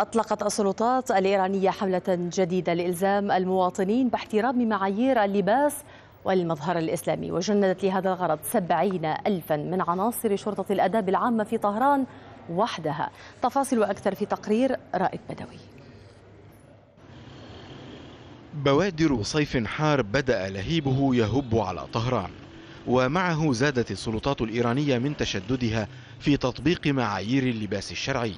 أطلقت السلطات الإيرانية حملة جديدة لإلزام المواطنين باحترام معايير اللباس والمظهر الإسلامي وجندت لهذا الغرض سبعين ألفا من عناصر شرطة الأداب العامة في طهران وحدها تفاصيل أكثر في تقرير رائد بدوي بوادر صيف حار بدأ لهيبه يهب على طهران ومعه زادت السلطات الإيرانية من تشددها في تطبيق معايير اللباس الشرعي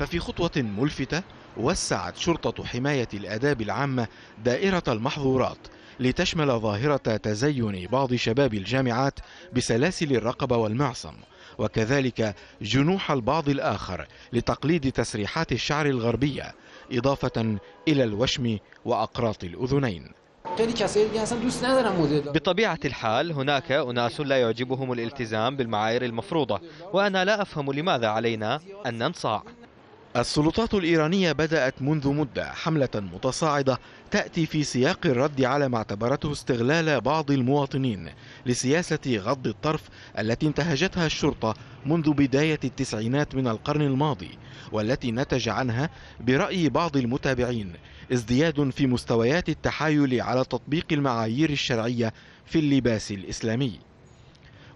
ففي خطوة ملفتة وسعت شرطة حماية الآداب العامة دائرة المحظورات لتشمل ظاهرة تزين بعض شباب الجامعات بسلاسل الرقبة والمعصم وكذلك جنوح البعض الآخر لتقليد تسريحات الشعر الغربية إضافة إلى الوشم وأقراط الأذنين بطبيعة الحال هناك أناس لا يعجبهم الالتزام بالمعايير المفروضة وأنا لا أفهم لماذا علينا أن ننصاع السلطات الإيرانية بدأت منذ مدة حملة متصاعدة تأتي في سياق الرد على ما اعتبرته استغلال بعض المواطنين لسياسة غض الطرف التي انتهجتها الشرطة منذ بداية التسعينات من القرن الماضي والتي نتج عنها برأي بعض المتابعين ازدياد في مستويات التحايل على تطبيق المعايير الشرعية في اللباس الإسلامي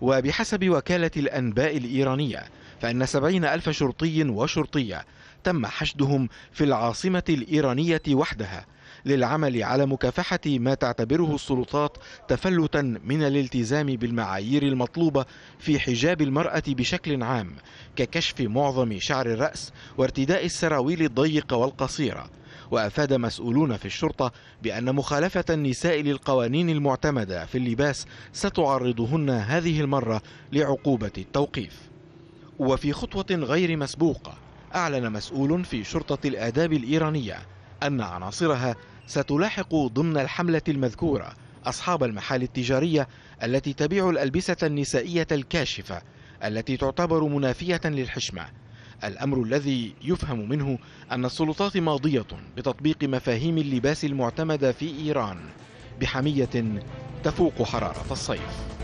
وبحسب وكالة الأنباء الإيرانية فإن سبعين ألف شرطي وشرطية تم حشدهم في العاصمة الإيرانية وحدها للعمل على مكافحة ما تعتبره السلطات تفلتا من الالتزام بالمعايير المطلوبة في حجاب المرأة بشكل عام ككشف معظم شعر الرأس وارتداء السراويل الضيقة والقصيرة وأفاد مسؤولون في الشرطة بأن مخالفة النساء للقوانين المعتمدة في اللباس ستعرضهن هذه المرة لعقوبة التوقيف وفي خطوة غير مسبوقة أعلن مسؤول في شرطة الآداب الإيرانية أن عناصرها ستلاحق ضمن الحملة المذكورة أصحاب المحال التجارية التي تبيع الألبسة النسائية الكاشفة التي تعتبر منافية للحشمة الأمر الذي يفهم منه أن السلطات ماضية بتطبيق مفاهيم اللباس المعتمدة في إيران بحمية تفوق حرارة الصيف